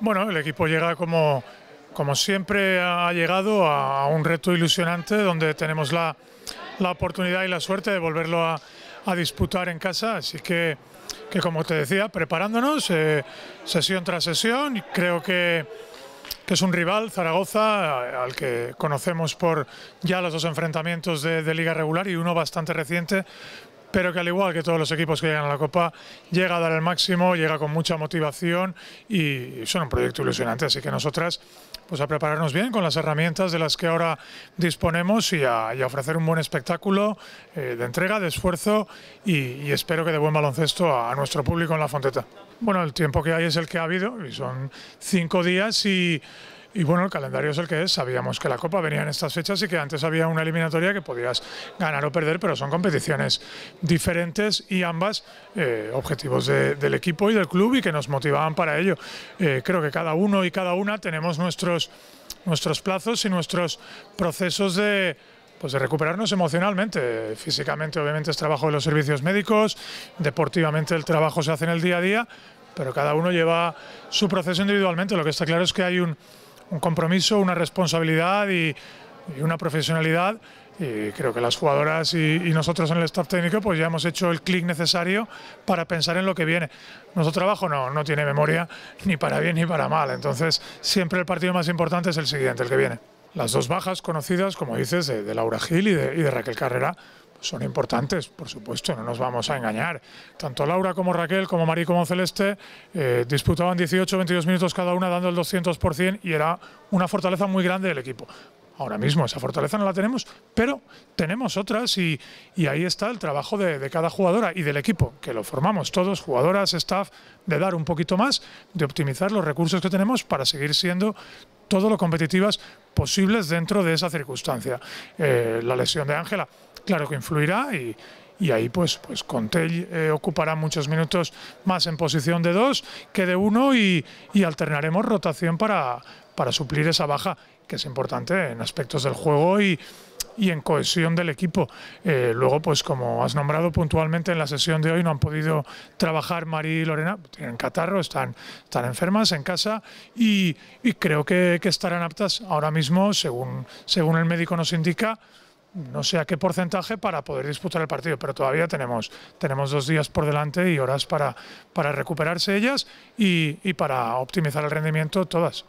Bueno, el equipo llega como, como siempre ha llegado a un reto ilusionante donde tenemos la, la oportunidad y la suerte de volverlo a, disputar en casa, así que, que como te decía, preparándonos eh, sesión tras sesión, creo que, que es un rival, Zaragoza, al que conocemos por ya los dos enfrentamientos de liga regular y uno bastante reciente, pero que al igual que todos los equipos que llegan a la Copa, llega a dar el máximo, llega con mucha motivación y son un proyecto ilusionante. Así que nosotras, pues a prepararnos bien con las herramientas de las que ahora disponemos y a, ofrecer un buen espectáculo eh, de entrega, de esfuerzo y, espero que de buen baloncesto a, nuestro público en la Fonteta. Bueno, el tiempo que hay es el que ha habido y son cinco días y y bueno, el calendario es el que es. Sabíamos que la Copa venía en estas fechas y que antes había una eliminatoria que podías ganar o perder, pero son competiciones diferentes y ambas eh, objetivos del equipo y del club y que nos motivaban para ello. Eh, creo que cada uno y cada una tenemos nuestros, nuestros plazos y nuestros procesos de pues de recuperarnos emocionalmente. Físicamente, obviamente, es trabajo de los servicios médicos, deportivamente el trabajo se hace en el día a día, pero cada uno lleva su proceso individualmente. Lo que está claro es que hay un un compromiso, una responsabilidad y, una profesionalidad. Y creo que las jugadoras y, nosotros en el staff técnico pues ya hemos hecho el clic necesario para pensar en lo que viene. Nuestro trabajo no, tiene memoria ni para bien ni para mal. Entonces siempre el partido más importante es el siguiente, el que viene. Las dos bajas conocidas, como dices, de, Laura Gil y de Raquel Carrera, son importantes, por supuesto, no nos vamos a engañar. Tanto Laura como Raquel, como Marí como Celeste, eh, disputaban 18, 22 minutos cada una dando el 200% y era una fortaleza muy grande del equipo. Ahora mismo esa fortaleza no la tenemos, pero tenemos otras y, ahí está el trabajo de, cada jugadora y del equipo, que lo formamos todos, jugadoras, staff, de dar un poquito más, de optimizar los recursos que tenemos para seguir siendo todo lo competitivas posibles dentro de esa circunstancia. Eh, la lesión de Ángela claro que influirá y, ahí pues, pues Contell eh, ocupará muchos minutos más en posición de dos que de uno y, alternaremos rotación para, para, suplir esa baja, que es importante en aspectos del juego y, en cohesión del equipo. Eh, luego, pues como has nombrado puntualmente en la sesión de hoy, no han podido trabajar Mari y Lorena, tienen catarro, están, están enfermas en casa y, creo que, estarán aptas ahora mismo, según, según el médico nos indica, no sé a qué porcentaje para poder disputar el partido, pero todavía tenemos, dos días por delante y horas para, recuperarse ellas y para optimizar el rendimiento todas.